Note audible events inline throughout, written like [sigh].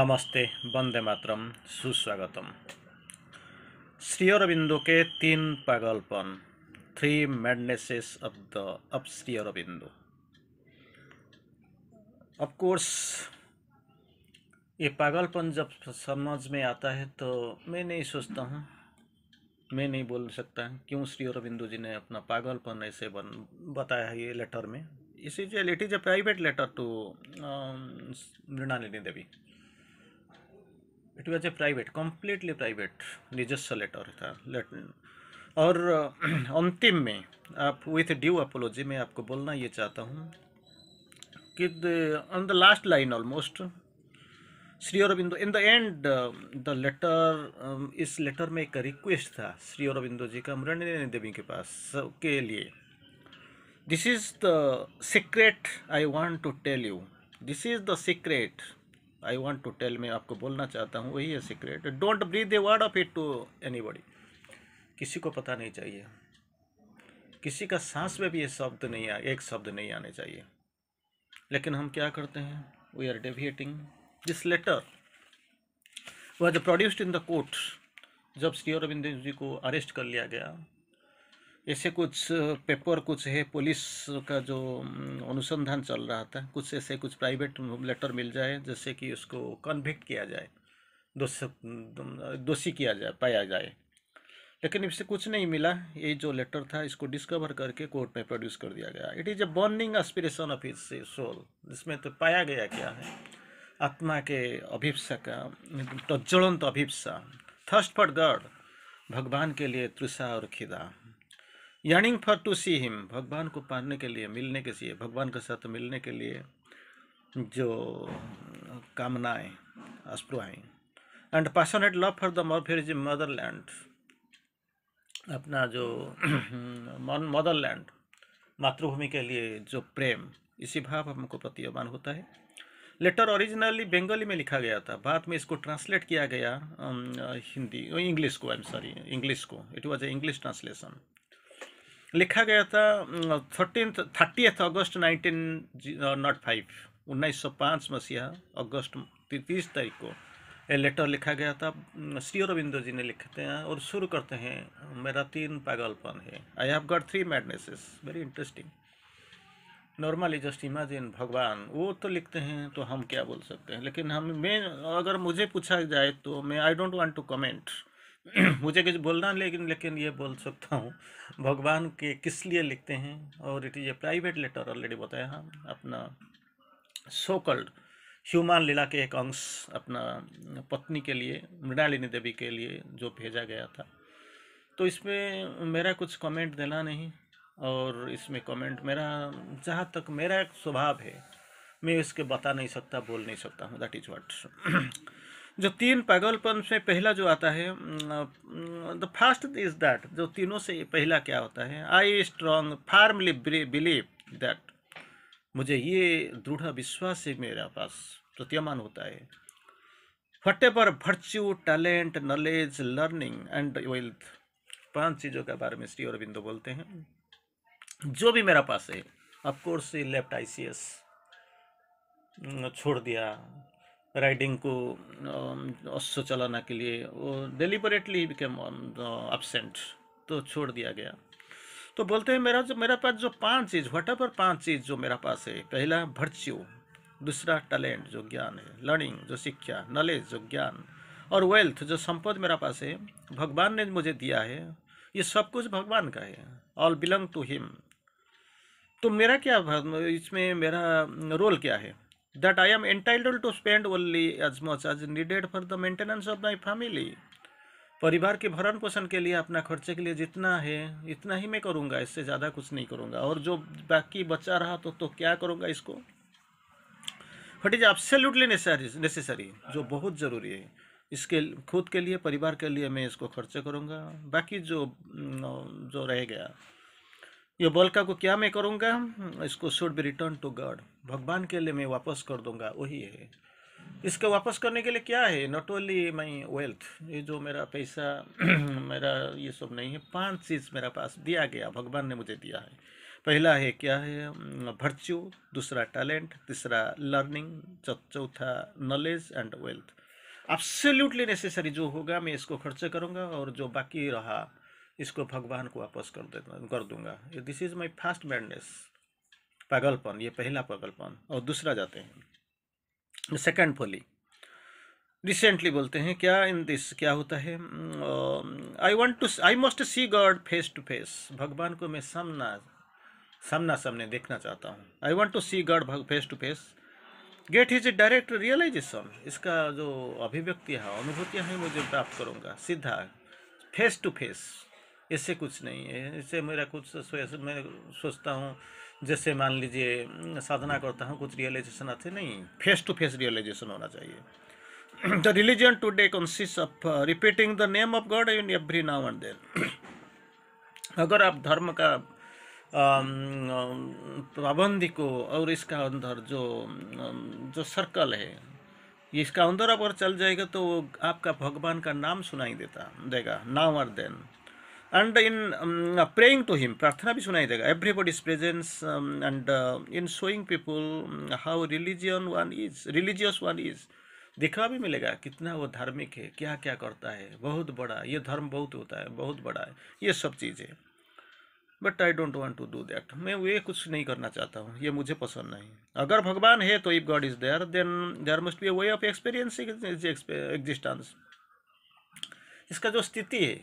नमस्ते वंदे मातरम सुस्वागतम श्री अरविंदो के तीन पागलपन three madnesses of the of Shri Aurobindo of course ये पागलपन जब समझ में आता है तो मैं नहीं सोचता हूँ मैं नहीं बोल सकता क्यों श्री अरविंदो जी ने अपना पागलपन ऐसे बन बताया है ये लेटर में इसी is it is a private letter to Mrinalini Devi it was a private completely private निजस्व लेटर था लेटर और [clears throat] अंतिम में आप विथ ड्यू अपोलॉजी में आपको बोलना ये चाहता हूँ कि on the last line almost Shri Aurobindo in the end the letter इस लेटर में एक रिक्वेस्ट था श्री अरविंदो जी का मृणी देवी के पास के लिए this is the secret I want to tell you this is the secret I want to tell मैं आपको बोलना चाहता हूँ वही है secret don't breathe a word of it to anybody किसी को पता नहीं चाहिए किसी का सांस में भी ये शब्द नहीं आ एक शब्द नहीं आने चाहिए लेकिन हम क्या करते हैं we are deviating this letter was produced in the court जब श्री अरविंद जी को अरेस्ट कर लिया गया ऐसे कुछ पेपर कुछ है पुलिस का जो अनुसंधान चल रहा था कुछ ऐसे कुछ प्राइवेट लेटर मिल जाए जैसे कि उसको कन्विक्ट किया जाए दोषी किया जाए पाया जाए लेकिन इससे कुछ नहीं मिला ये जो लेटर था इसको डिस्कवर करके कोर्ट में प्रोड्यूस कर दिया गया it is a burning aspiration of his soul जिसमें तो पाया गया क्या है आत्मा के अभिप्सा का प्रज्वलंत तो अभिप्सा थर्स्ट फॉर गॉड भगवान के लिए तृषा और खिदा yearning for to see him भगवान को पाने के लिए मिलने के लिए भगवान के साथ मिलने के लिए जो कामनाएं अस्पृहाएँ and passionate love for the mother फिर मदरलैंड अपना जो मदरलैंड [clears throat] मातृभूमि के लिए जो प्रेम इसी भाव हमको प्रतीयमान होता है लेटर ओरिजिनली बंगाली में लिखा गया था बाद में इसको ट्रांसलेट किया गया हिंदी इंग्लिश को आई एम सॉरी इंग्लिश को it was a English translation लिखा गया था thirteen thirtieth August nineteen nought five उन्नीस सौ पाँच मसीहा अगस्त तीस तारीख को ये लेटर लिखा गया था श्री अरविंदो जी ने लिखते हैं और शुरू करते हैं मेरा तीन पागलपन है I have got three madnesses very interesting normally just imagine भगवान वो तो लिखते हैं तो हम क्या बोल सकते हैं लेकिन हम मैं अगर मुझे पूछा जाए तो मैं I don't want to comment [clears throat] मुझे कुछ बोलना लेकिन लेकिन ये बोल सकता हूँ भगवान के किस लिए लिखते हैं और it is a private letter already बताया हम अपना सो कल्ड ह्यूमान लीला के एक अंश अपना पत्नी के लिए मृणालिनी देवी के लिए जो भेजा गया था तो इसमें मेरा कुछ कमेंट देना नहीं और इसमें कमेंट मेरा जहाँ तक मेरा एक स्वभाव है मैं इसके बता नहीं सकता बोल नहीं सकता हूँ दैट इज़ वाट जो तीन पागलपन में पहला जो आता है द फर्स्ट इज दैट जो तीनों से पहला क्या होता है I strong firmly believe that मुझे ये दृढ़ विश्वास है मेरा पास प्रतीयमान होता है whatever virtue talent knowledge learning and wealth पांच चीज़ों के बारे में श्री अरविंदो बोलते हैं जो भी मेरा पास है ऑफकोर्स लेफ्ट आई छोड़ दिया राइडिंग को अश्व चलाना के लिए वो डेलिबरेटली बिकेम एबसेंट तो छोड़ दिया गया तो बोलते हैं मेरा जो मेरा पास जो पांच चीज़ वट एवर पांच चीज़ जो मेरा पास है पहला भर्च्यू दूसरा टैलेंट जो ज्ञान है लर्निंग जो शिक्षा नॉलेज जो ज्ञान और वेल्थ जो संपद मेरा पास है भगवान ने मुझे दिया है ये सब कुछ भगवान का है ऑल बिलोंग टू हिम तो मेरा क्या इसमें मेरा रोल क्या है that I am entitled to spend only as much as needed for the maintenance of my family. परिवार के भरण पोषण के लिए अपना खर्चे के लिए जितना है इतना ही मैं करूँगा इससे ज़्यादा कुछ नहीं करूँगा और जो बाकी बचा रहा तो तो क्या करूँगा इसको वट इज़ एब्सोल्युटली नेसेसरी जो बहुत ज़रूरी है इसके खुद के लिए परिवार के लिए मैं इसको खर्चे करूँगा बाकी जो जो रह गया ये बोलका को क्या मैं करूँगा हम्म, इसको should be return to God भगवान के लिए मैं वापस कर दूंगा वही है इसको वापस करने के लिए क्या है नॉट ओनली माई वेल्थ ये जो मेरा पैसा [clears throat] मेरा ये सब नहीं है पांच चीज़ मेरा पास दिया गया भगवान ने मुझे दिया है पहला है क्या है वर्च्यू हम्म, दूसरा टैलेंट तीसरा लर्निंग चौथा knowledge and wealth absolutely necessary जो होगा मैं इसको खर्च करूँगा और जो बाकी रहा इसको भगवान को वापस कर देता कर दूंगा this is my first madness पागलपन ये पहला पागलपन और दूसरा जाते हैं सेकंड फोली रिसेंटली बोलते हैं क्या इन दिस क्या होता है I want to I must see God face to face भगवान को मैं सामना सामना सामने देखना चाहता हूँ I want to see God face to face get is a direct realisation इसका जो अभिव्यक्ति है अनुभूतियाँ हैं मुझे प्राप्त करूँगा सीधा फेस टू फेस इससे कुछ नहीं है इससे मेरा कुछ मैं सोचता हूँ जैसे मान लीजिए साधना करता हूँ कुछ रियलाइजेशन आते नहीं फेस टू फेस रियलाइजेशन होना चाहिए the religion today consists of repeating the name of God in every now and then अगर आप धर्म का um, पाबंदी को और इसका अंदर जो um, जो सर्कल है इसका अंदर अगर चल जाएगा तो आपका भगवान का नाम सुनाई देता देगा नाउ और then and in praying to to प्रार्थना भी bhi sunai dega everybody's presence um, and uh, in showing people um, how religion one is religious one is देखा भी मिलेगा कितना वो धार्मिक है क्या क्या करता है बहुत बड़ा ये धर्म बहुत होता है बहुत बड़ा है ये सब चीज़ें but I don't want to do that मैं ये कुछ नहीं करना चाहता हूँ ये मुझे पसंद नहीं अगर भगवान है तो if God is there then there must be a way of experiencing existence इसका जो स्थिति है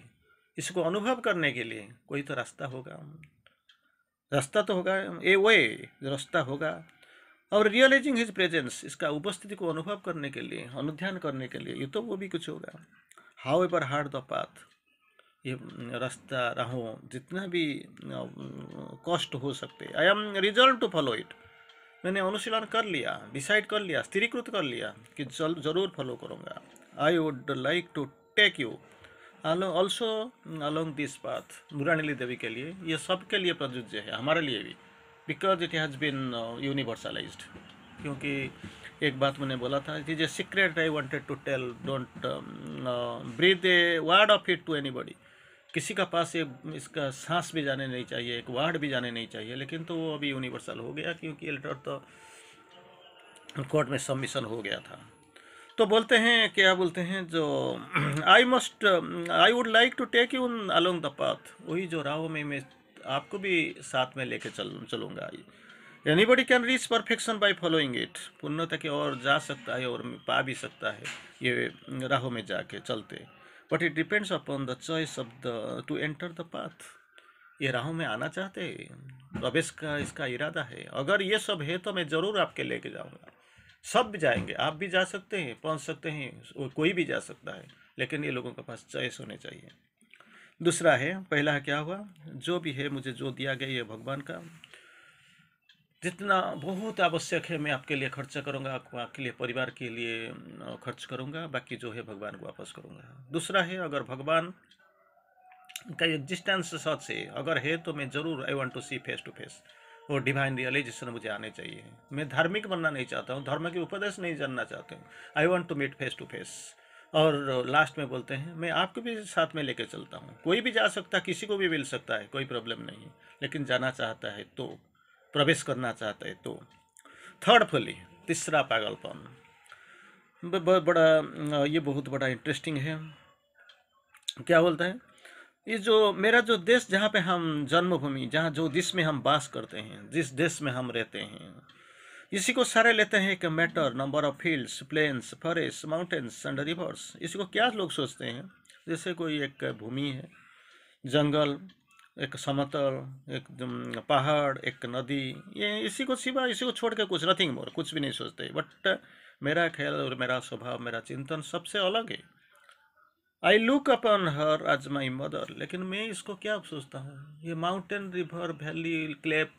इसको अनुभव करने के लिए कोई तो रास्ता होगा रास्ता तो होगा ए वे रास्ता होगा और रियलाइजिंग हिज प्रेजेंस इसका उपस्थिति को अनुभव करने के लिए अनुध्यान करने के लिए ये तो वो भी कुछ होगा however hard the path ये रास्ता रहो जितना भी कॉस्ट हो सकते I am result to follow it मैंने अनुशीलन कर लिया डिसाइड कर लिया स्थिरीकृत कर लिया कि जल जरूर फॉलो करूँगा I would like to take you also along this path Mrinalini Devi के लिए ये सबके लिए प्रजुज्य है हमारे लिए भी because it has been universalised क्योंकि एक बात मैंने बोला था it is a secret I wanted to tell don't breathe a word of it to anybody किसी का पास ये इसका सांस भी जाने नहीं चाहिए एक वर्ड भी जाने नहीं चाहिए लेकिन तो वो अभी यूनिवर्सल हो गया क्योंकि लेटर तो कोर्ट में सबमिशन हो गया था तो बोलते हैं क्या बोलते हैं जो I must I would like to take you along the path वही जो राहों में मैं आपको भी साथ में लेके चल चलूँगा anybody can reach perfection by following it पुण्यता की और जा सकता है और पा भी सकता है ये राहों में जाके चलते but it depends upon the choice of the to enter the path ये राहों में आना चाहते प्रवेश तो का इसका इरादा है अगर ये सब है तो मैं ज़रूर आपके लेके जाऊँगा सब भी जाएंगे आप भी जा सकते हैं पहुंच सकते हैं कोई भी जा सकता है लेकिन ये लोगों के पास चॉइस होने चाहिए दूसरा है पहला है क्या हुआ जो भी है मुझे जो दिया गया ये भगवान का जितना बहुत आवश्यक है मैं आपके लिए खर्चा आपको आपके लिए परिवार के लिए खर्च करूंगा बाकी जो है भगवान को वापस करूंगा दूसरा है अगर भगवान का एग्जिस्टेंस सच है अगर है तो मैं ज़रूर I want to see face to face वो डिवाइन रियलाइजेशन मुझे आने चाहिए मैं धार्मिक बनना नहीं चाहता हूँ धर्म के उपदेश नहीं जानना चाहते हूँ I want to meet face to face और लास्ट में बोलते हैं मैं आपको भी साथ में लेकर चलता हूँ कोई भी जा सकता है किसी को भी मिल सकता है कोई प्रॉब्लम नहीं लेकिन जाना चाहता है तो प्रवेश करना चाहता है तो थर्ड फली तीसरा पागलपन बड़ा ये बहुत बड़ा इंटरेस्टिंग है क्या बोलते हैं ये जो मेरा जो देश जहाँ पे हम जन्मभूमि जहाँ जो देश में हम वास करते हैं जिस देश में हम रहते हैं इसी को सारे लेते हैं कि matter number of fields plains forest mountains and rivers इसी को क्या लोग सोचते हैं जैसे कोई एक भूमि है जंगल एक समतल एक पहाड़ एक नदी ये इसी को सिवा इसी को छोड़ के कुछ नथिंग मोर कुछ भी नहीं सोचते बट मेरा ख्याल और मेरा स्वभाव मेरा चिंतन सबसे अलग है आई लुक अपन हर आज माई मदर लेकिन मैं इसको क्या सोचता हूँ ये mountain river valley clap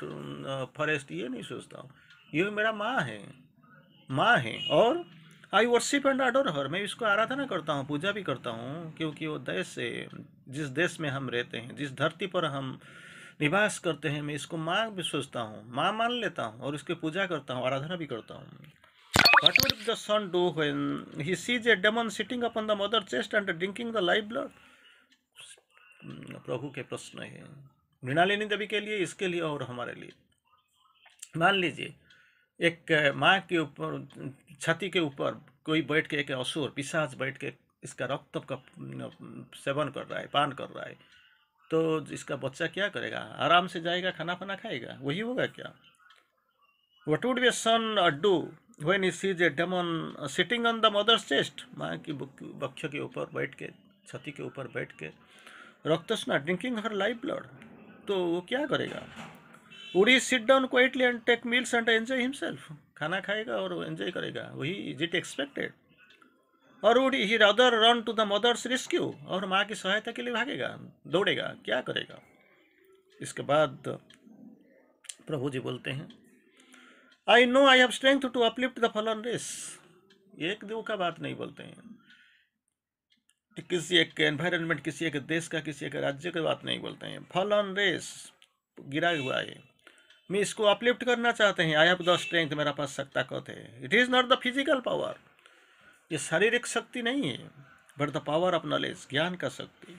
forest ये नहीं सोचता हूँ ये मेरा माँ है माँ है और आई वर्सिप एंड आडोर हर मैं इसको आराधना करता हूँ पूजा भी करता हूँ क्योंकि वो देश से जिस देश में हम रहते हैं जिस धरती पर हम निवास करते हैं मैं इसको माँ भी सोचता हूँ माँ मान लेता हूँ और उसकी पूजा करता हूँ आराधना भी करता हूँ What will the son do when he sees a demon sitting upon the mother chest and drinking the life blood? Hmm, प्रभु के प्रश्न है मृणालिनी देवी के लिए इसके लिए और हमारे लिए मान लीजिए एक माँ के ऊपर छाती के ऊपर कोई बैठ के एक असुर पिशाच बैठ के इसका रक्त का सेवन कर रहा है पान कर रहा है तो इसका बच्चा क्या करेगा आराम से जाएगा खाना पाना खाएगा वही होगा क्या what would be son do when he sees a demon uh, sitting on the mother's chest माँ की बक्ष के ऊपर बैठ के छाती के ऊपर बैठ के रक्तस्ना ड्रिंकिंग हर लाइफ ब्लड तो वो क्या करेगा would he sit down quietly and take meals and enjoy himself खाना खाएगा और एंजॉय करेगा वही इज इट एक्सपेक्टेड और would he rather run to the mother's rescue और माँ की सहायता के लिए भागेगा दौड़ेगा क्या करेगा इसके बाद प्रभु जी बोलते हैं I know I have strength to uplift the fallen race एक दो का बात नहीं बोलते हैं किसी एक एनवायरनमेंट किसी एक देश का किसी एक राज्य का बात नहीं बोलते हैं फलन रेस गिरा हुआ है मैं इसको अपलिफ्ट करना चाहते हैं आई हैव द स्ट्रेंथ मेरा पास सकता कहते हैं it is not the physical power ये शारीरिक शक्ति नहीं है but the power of knowledge ज्ञान का शक्ति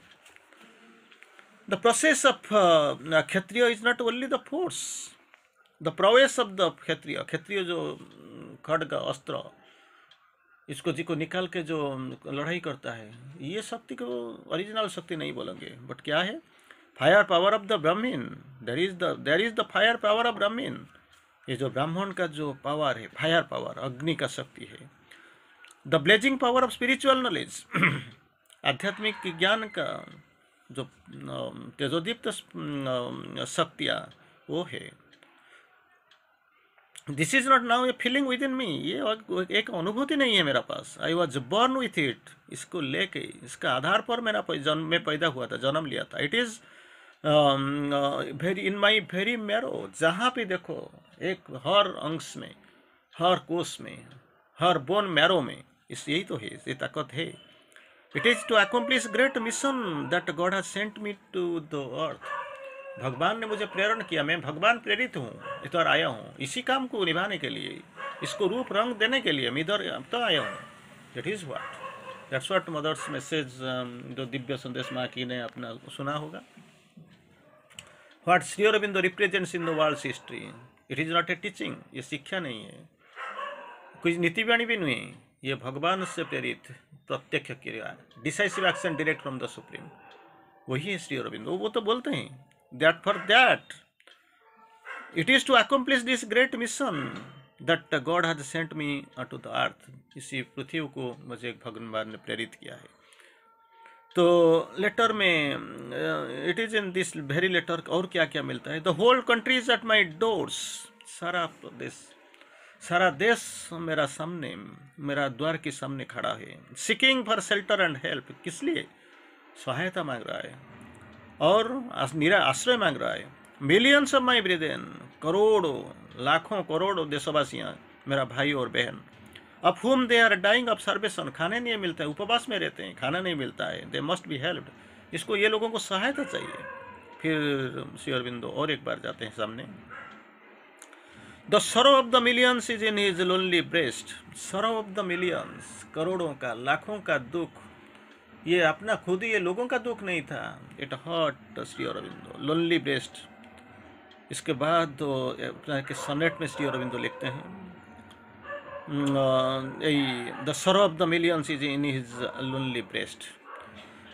the process of Kshatriya is not only the force the प्रवेश ऑफ द क्षेत्रीय क्षेत्रीय जो mm, खड़ग अस्त्र इसको जी को निकाल के जो mm, लड़ाई करता है ये शक्ति को ओरिजिनल शक्ति नहीं बोलेंगे बट क्या है fire power of the Brahmin there is the there is the fire power of Brahmin ये जो ब्राह्मण का जो पावर है फायर पावर अग्नि का शक्ति है the blazing power of spiritual knowledge आध्यात्मिक ज्ञान का जो mm, तेजोदीप्त शक्तियाँ वो है this is not now a feeling within me ये एक अनुभूति नहीं है मेरा पास I was born with it इसको लेके इसका आधार पर मेरा जन्म में पैदा हुआ था जन्म लिया था it is very in my very marrow जहाँ भी देखो एक हर अंश में हर कोश में हर बोन मैरो में इस यही तो है ये ताकत है it is to accomplish great mission that God has sent me to the earth भगवान ने मुझे प्रेरण किया मैं भगवान प्रेरित हूँ इधर आया हूँ इसी काम को निभाने के लिए इसको रूप रंग देने के लिए मैं इधर तो आया हूँ that is what that's what mother's message जो दिव्य संदेश माँ की ने अपना सुना होगा what Shri Aurobindo represents in the world history it is not a teaching ये शिक्षा नहीं है कुछ नीतिवाणी भी नहीं ये भगवान से प्रेरित प्रत्यक्ष क्रिया decisive action direct from the supreme वही है श्री अरविंद वो तो बोलते हैं that for that it is to accomplish this great mission that God has sent me to the earth. इसी पृथ्वी को मुझे भगवान ne prerit kiya hai तो लेटर में it is in this very letter और क्या क्या मिलता है the whole country is at my doors सारा प्रदेश सारा देश मेरा सामने मेरा द्वार के सामने खड़ा है seeking for shelter and help किस लिए सहायता मांग रहा है और निरा आश्रय मांग रहा है मिलियंस ऑफ माई ब्रिदेन करोड़ों लाखों करोड़ों देशवासियाँ मेरा भाई और बहन अब home they are dying of starvation खाने नहीं मिलता है उपवास में रहते हैं खाना नहीं मिलता है दे मस्ट बी हेल्प्ड इसको ये लोगों को सहायता चाहिए फिर श्री अरविंदो और एक बार जाते हैं सामने the sorrow of the millions is in his lonely breast sorrow of the millions करोड़ों का लाखों का दुख ये अपना खुद ही ये लोगों का दुख नहीं था it hot Shri Aurobindo lonely breast इसके बाद तो अपना के सनेट में श्री अरविंदो लिखते हैं हम्म, यही the sorrow of the millions is in his lonely breast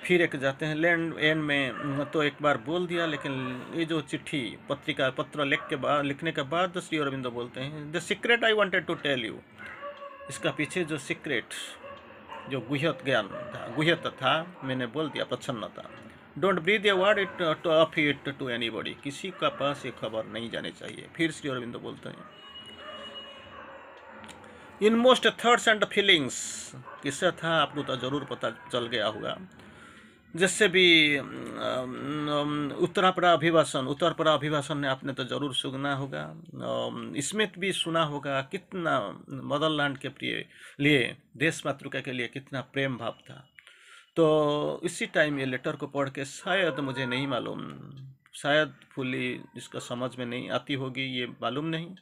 फिर एक जाते हैं लैंड एंड में हम्म, तो एक बार बोल दिया लेकिन ये जो चिट्ठी पत्रिका पत्र लिख के बाद लिखने के बाद श्री अरविंदो बोलते हैं the secret I wanted to tell you इसका पीछे जो सीक्रेट जो गुहत ज्ञान था गुहत था मैंने बोल दिया प्रसन्नता don't breathe a word it of it to anybody किसी का पास ये खबर नहीं जाने चाहिए फिर श्री अरविंद बोलते हैं inmost thoughts and feelings किससे था आपको तो जरूर पता चल गया होगा जिससे भी उत्तरापरा अभिभाषण उत्तरपरा अभिभाषण ने आपने तो जरूर सुना होगा इसमें भी सुना होगा कितना मदरलैंड के प्रिय लिए देश मातृका के लिए कितना प्रेम भाव था तो इसी टाइम ये लेटर को पढ़ के शायद मुझे नहीं मालूम शायद फुली इसका समझ में नहीं आती होगी ये मालूम नहीं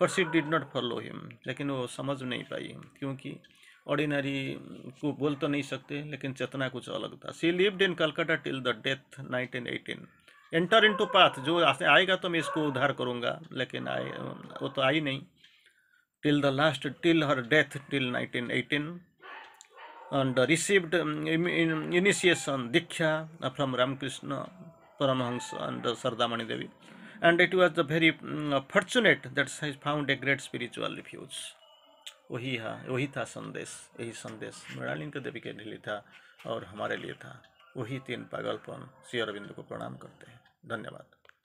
पर she did not follow him लेकिन वो समझ नहीं पाई क्योंकि ऑर्डिनरी mm, को बोल तो नहीं सकते लेकिन चेतना कुछ अलग था she lived in Calcutta till the death 1918 enter into path जो आएगा तो मैं इसको उधार करूंगा लेकिन आए वो तो आई नहीं till the last till her death till 1918 and received initiation दीक्षा from Ramakrishna Paramahamsa and Saradamani Devi and it was the very fortunate that's found a great spiritual refuge वही है वही था संदेश यही संदेश मृणालिंग देवी के लिए था और हमारे लिए था वही तीन पागलपन श्री अरविंद को प्रणाम करते हैं धन्यवाद